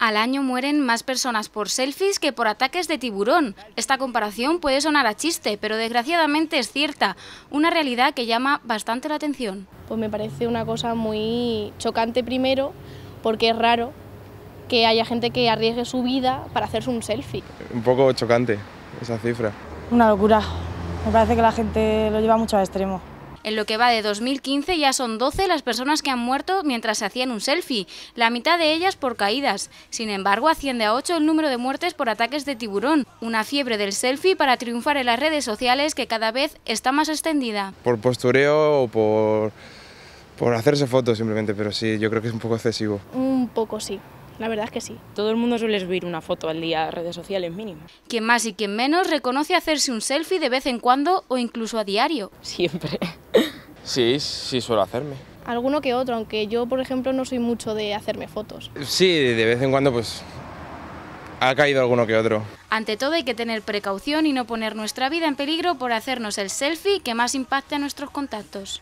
Al año mueren más personas por selfies que por ataques de tiburón. Esta comparación puede sonar a chiste, pero desgraciadamente es cierta, una realidad que llama bastante la atención. Pues me parece una cosa muy chocante primero, porque es raro que haya gente que arriesgue su vida para hacerse un selfie. Un poco chocante esa cifra. Una locura. Me parece que la gente lo lleva mucho al extremo. En lo que va de 2015 ya son 12 las personas que han muerto mientras se hacían un selfie, la mitad de ellas por caídas. Sin embargo, asciende a 8 el número de muertes por ataques de tiburón, una fiebre del selfie para triunfar en las redes sociales que cada vez está más extendida. Por postureo o por, por hacerse fotos simplemente, pero sí, yo creo que es un poco excesivo. Un poco sí la verdad es que sí. Todo el mundo suele subir una foto al día a redes sociales mínimo. Quien más y quien menos reconoce hacerse un selfie de vez en cuando o incluso a diario. Siempre. Sí, sí suelo hacerme. Alguno que otro, aunque yo, por ejemplo, no soy mucho de hacerme fotos. Sí, de vez en cuando pues ha caído alguno que otro. Ante todo hay que tener precaución y no poner nuestra vida en peligro por hacernos el selfie que más impacte a nuestros contactos.